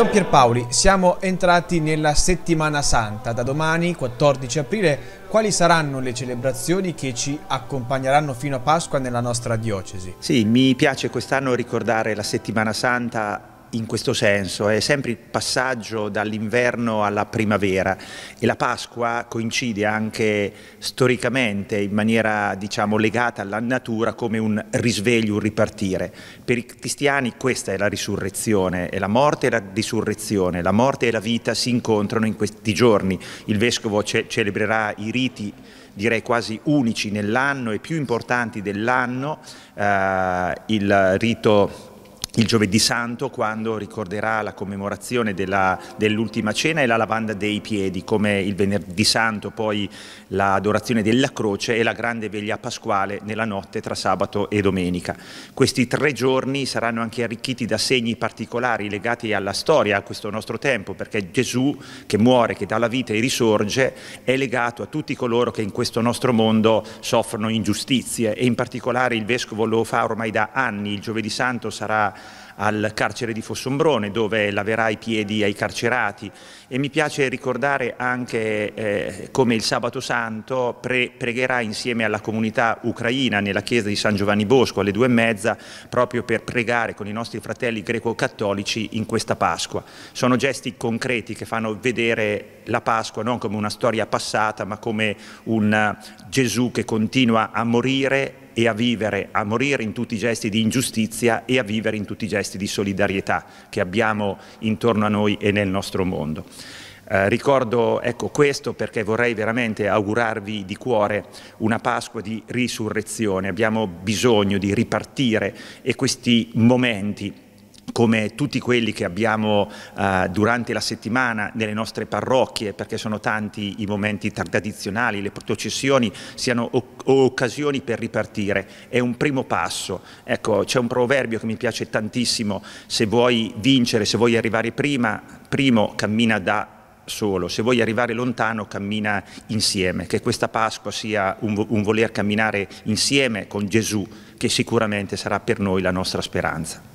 Don Pierpaoli, siamo entrati nella settimana santa. Da domani, 14 aprile, quali saranno le celebrazioni che ci accompagneranno fino a Pasqua nella nostra diocesi? Sì, mi piace quest'anno ricordare la settimana santa in questo senso, è sempre il passaggio dall'inverno alla primavera e la Pasqua coincide anche storicamente in maniera diciamo, legata alla natura come un risveglio, un ripartire. Per i cristiani questa è la risurrezione, è la morte e la risurrezione, la morte e la vita si incontrano in questi giorni. Il Vescovo ce celebrerà i riti direi quasi unici nell'anno e più importanti dell'anno, eh, il rito il giovedì santo quando ricorderà la commemorazione dell'ultima cena e la lavanda dei piedi, come il venerdì santo poi l'adorazione della croce e la grande veglia pasquale nella notte tra sabato e domenica. Questi tre giorni saranno anche arricchiti da segni particolari legati alla storia, a questo nostro tempo, perché Gesù che muore, che dà la vita e risorge, è legato a tutti coloro che in questo nostro mondo soffrono ingiustizie e in particolare il Vescovo lo fa ormai da anni, il giovedì santo sarà al carcere di Fossombrone dove laverà i piedi ai carcerati e mi piace ricordare anche eh, come il sabato santo pre pregherà insieme alla comunità ucraina nella chiesa di San Giovanni Bosco alle due e mezza proprio per pregare con i nostri fratelli greco-cattolici in questa Pasqua. Sono gesti concreti che fanno vedere la Pasqua non come una storia passata ma come un Gesù che continua a morire e a vivere, a morire in tutti i gesti di ingiustizia e a vivere in tutti i gesti di solidarietà che abbiamo intorno a noi e nel nostro mondo. Eh, ricordo ecco, questo perché vorrei veramente augurarvi di cuore una Pasqua di risurrezione. Abbiamo bisogno di ripartire e questi momenti come tutti quelli che abbiamo eh, durante la settimana nelle nostre parrocchie, perché sono tanti i momenti tradizionali, le processioni siano occasioni per ripartire, è un primo passo. Ecco, c'è un proverbio che mi piace tantissimo, se vuoi vincere, se vuoi arrivare prima, primo cammina da solo, se vuoi arrivare lontano cammina insieme, che questa Pasqua sia un, un voler camminare insieme con Gesù, che sicuramente sarà per noi la nostra speranza.